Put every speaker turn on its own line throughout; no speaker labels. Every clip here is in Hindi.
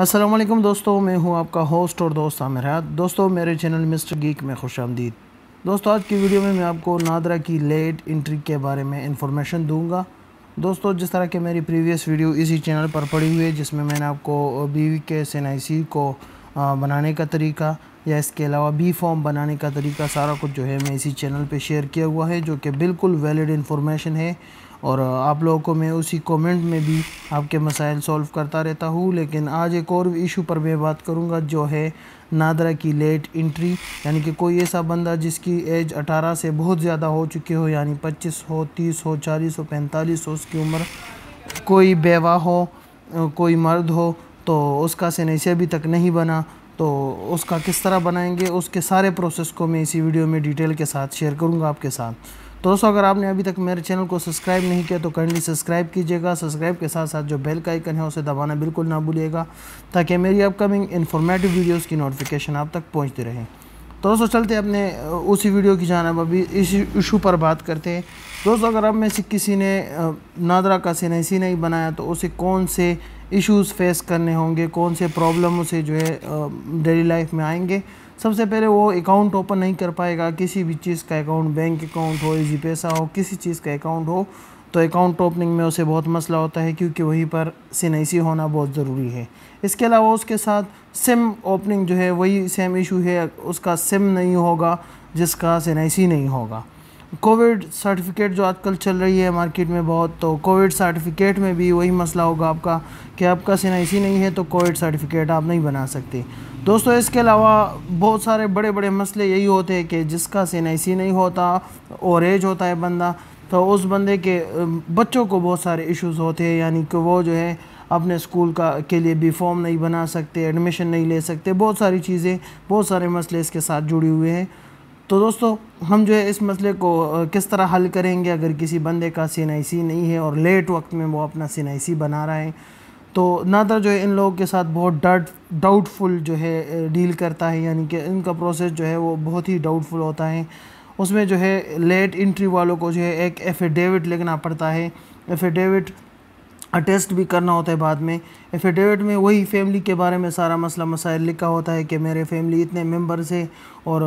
असलम दोस्तों मैं हूं आपका होस्ट और दोस्त आमिर हाथ दोस्तों मेरे चैनल मिस्टर गीक में खुश आमदीद दोस्तों आज की वीडियो में मैं आपको नादरा की लेट इंट्री के बारे में इंफॉर्मेशन दूंगा दोस्तों जिस तरह के मेरी प्रीवियस वीडियो इसी चैनल पर पड़ी हुई है जिसमें मैंने आपको बी के सी को बनाने का तरीका या इसके अलावा बी फॉर्म बनाने का तरीका सारा कुछ जो है मैं इसी चैनल पर शेयर किया हुआ है जो कि बिल्कुल वैलिड इन्फॉर्मेशन है और आप लोगों को मैं उसी कमेंट में भी आपके मसाइल सॉल्व करता रहता हूँ लेकिन आज एक और इशू पर मैं बात करूँगा जो है नादरा की लेट इंट्री यानी कि कोई ऐसा बंदा जिसकी एज 18 से बहुत ज़्यादा हो चुकी हो यानी 25 हो 30 हो 40 हो 45 हो उसकी उम्र कोई बेवा हो कोई मर्द हो तो उसका सेनेसी अभी तक नहीं बना तो उसका किस तरह बनाएंगे उसके सारे प्रोसेस को मैं इसी वीडियो में डिटेल के साथ शेयर करूँगा आपके साथ तो दोस्तों अगर आपने अभी तक मेरे चैनल को सब्सक्राइब नहीं किया तो काइंडली सब्सक्राइब कीजिएगा सब्सक्राइब के साथ साथ जो बेल का आइकन है उसे दबाना बिल्कुल ना भूलिएगा ताकि मेरी अपकमिंग इन्फॉर्मेटिव वीडियोज़ की नोटिफिकेशन आप तक पहुँचती रहे तो दोस्तों चलते अपने उसी वीडियो की जानब अभी इस इशू पर बात करते हैं दोस्तों अगर आप में से किसी ने नादरा का सीना ऐसी नहीं बनाया तो उसे कौन से इश्यूज़ फेस करने होंगे कौन से प्रॉब्लम उसे जो है डेली लाइफ में आएंगे सबसे पहले वो अकाउंट ओपन नहीं कर पाएगा किसी भी चीज़ का अकाउंट बैंक अकाउंट हो इजी पैसा हो किसी चीज़ का अकाउंट हो तो अकाउंट ओपनिंग में उसे बहुत मसला होता है क्योंकि वहीं पर सिन होना बहुत ज़रूरी है इसके अलावा उसके साथ सिम ओपनिंग जो है वही सेम इशू है उसका सिम नहीं होगा जिसका सिन नहीं होगा कोविड सर्टिफिकेट जो आजकल चल रही है मार्केट में बहुत तो कोविड सर्टिफिकेट में भी वही मसला होगा आपका कि आपका सिना इसी नहीं है तो कोविड सर्टिफिकेट आप नहीं बना सकते दोस्तों इसके अलावा बहुत सारे बड़े बड़े मसले यही होते हैं कि जिसका सिना इसी नहीं होता और एज होता है बंदा तो उस बंदे के बच्चों को बहुत सारे इश्यूज़ होते हैं यानी कि वो जो है अपने स्कूल का के लिए भी फॉर्म नहीं बना सकते एडमिशन नहीं ले सकते बहुत सारी चीज़ें बहुत सारे मसले इसके साथ जुड़े हुए हैं तो दोस्तों हम जो है इस मसले को किस तरह हल करेंगे अगर किसी बंदे का सी नहीं है और लेट वक्त में वो अपना सी बना रहा है तो नादर जो है इन लोगों के साथ बहुत डाउट डाउटफुल जो है डील करता है यानी कि इनका प्रोसेस जो है वो बहुत ही डाउटफुल होता है उसमें जो है लेट इंट्री वालों को जो है एक एफिडेविट लिखना पड़ता है एफिडेविट अटेस्ट भी करना होता है बाद में एफिडेविट में वही फैमिली के बारे में सारा मसला मसाइल लिखा होता है कि मेरे फैमिली इतने मेंबर्स है और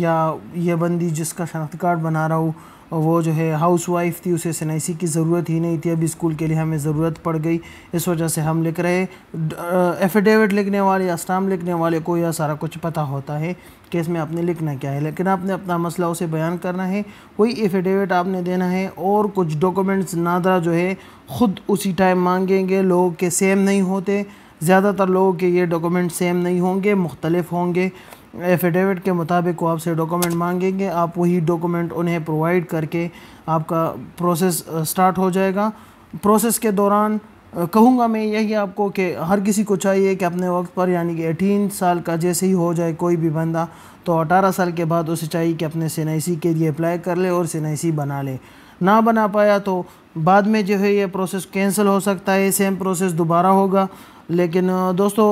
या ये बंदी जिसका शनाख्त कार्ड बना रहा हूँ और वो जो है हाउस वाइफ थी उसे एस की ज़रूरत ही नहीं थी अब स्कूल के लिए हमें ज़रूरत पड़ गई इस वजह से हम लिख रहे एफिडेविट लिखने वाले या स्टाम लिखने वाले को यह सारा कुछ पता होता है कि इसमें आपने लिखना क्या है लेकिन आपने अपना मसला उसे बयान करना है वही एफिडेविट आपने देना है और कुछ डॉक्यूमेंट्स नादरा जो है ख़ुद उसी टाइम मांगेंगे लोग के सेम नहीं होते ज़्यादातर लोगों के ये डॉक्यूमेंट सेम नहीं होंगे मुख्तलिफ होंगे एफिडेविट के मुताबिक वो आपसे डॉक्यूमेंट मांगेंगे आप वही डॉक्यूमेंट उन्हें प्रोवाइड करके आपका प्रोसेस स्टार्ट हो जाएगा प्रोसेस के दौरान कहूँगा मैं यही आपको कि हर किसी को चाहिए कि अपने वक्त पर यानी कि एटीन साल का जैसे ही हो जाए कोई भी बंदा तो अठारह साल के बाद उसे चाहिए कि अपने सी के लिए अप्लाई कर ले और सी बना ले ना बना पाया तो बाद में जो है ये प्रोसेस कैंसिल हो सकता है सेम प्रोसेस दोबारा होगा लेकिन दोस्तों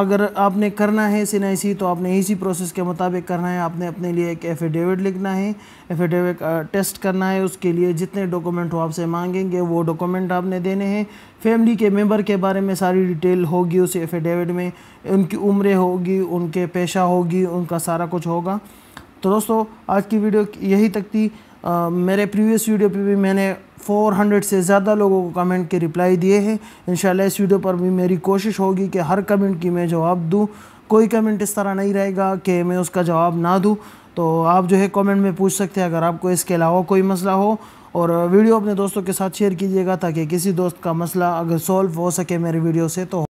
अगर आपने करना है एस एन तो आपने इसी प्रोसेस के मुताबिक करना है आपने अपने लिए एक एफिडेविट लिखना है एफिडेविट टेस्ट करना है उसके लिए जितने डॉक्यूमेंट वो आपसे मांगेंगे वो डॉक्यूमेंट आपने देने हैं फैमिली के मेंबर के बारे में सारी डिटेल होगी उस एफिडेविट में उनकी उम्र होगी उनके पेशा होगी उनका सारा कुछ होगा तो दोस्तों आज की वीडियो यही तक थी मेरे प्रीवियस वीडियो पे भी मैंने 400 से ज़्यादा लोगों को कमेंट के रिप्लाई दिए हैं इन इस वीडियो पर भी मेरी कोशिश होगी कि हर कमेंट की मैं जवाब दूँ कोई कमेंट इस तरह नहीं रहेगा कि मैं उसका जवाब ना दूँ तो आप जो है कमेंट में पूछ सकते हैं अगर आपको इसके अलावा कोई मसला हो और वीडियो अपने दोस्तों के साथ शेयर कीजिएगा ताकि किसी दोस्त का मसला अगर सॉल्व हो सके मेरे वीडियो से तो